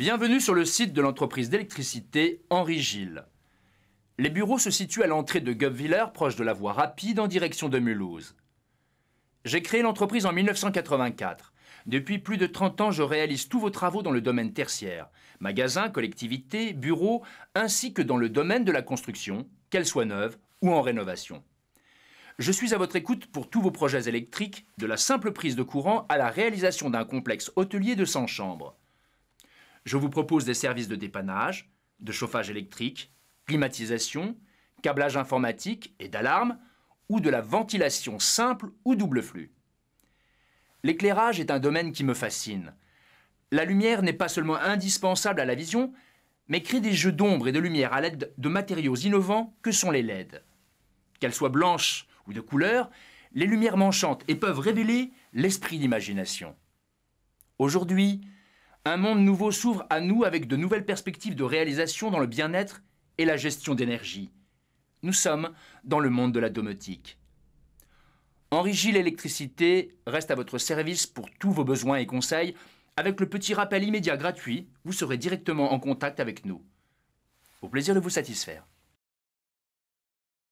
Bienvenue sur le site de l'entreprise d'électricité Henri Gilles. Les bureaux se situent à l'entrée de Gubviller, proche de la voie rapide en direction de Mulhouse. J'ai créé l'entreprise en 1984. Depuis plus de 30 ans, je réalise tous vos travaux dans le domaine tertiaire, magasins, collectivités, bureaux, ainsi que dans le domaine de la construction, qu'elle soit neuve ou en rénovation. Je suis à votre écoute pour tous vos projets électriques, de la simple prise de courant à la réalisation d'un complexe hôtelier de 100 chambres. Je vous propose des services de dépannage, de chauffage électrique, climatisation, câblage informatique et d'alarme, ou de la ventilation simple ou double flux. L'éclairage est un domaine qui me fascine. La lumière n'est pas seulement indispensable à la vision, mais crée des jeux d'ombre et de lumière à l'aide de matériaux innovants que sont les LED. Qu'elles soient blanches ou de couleur, les lumières m'enchantent et peuvent révéler l'esprit d'imagination. Aujourd'hui, un monde nouveau s'ouvre à nous avec de nouvelles perspectives de réalisation dans le bien-être et la gestion d'énergie. Nous sommes dans le monde de la domotique. Henri l'électricité reste à votre service pour tous vos besoins et conseils. Avec le petit rappel immédiat gratuit, vous serez directement en contact avec nous. Au plaisir de vous satisfaire.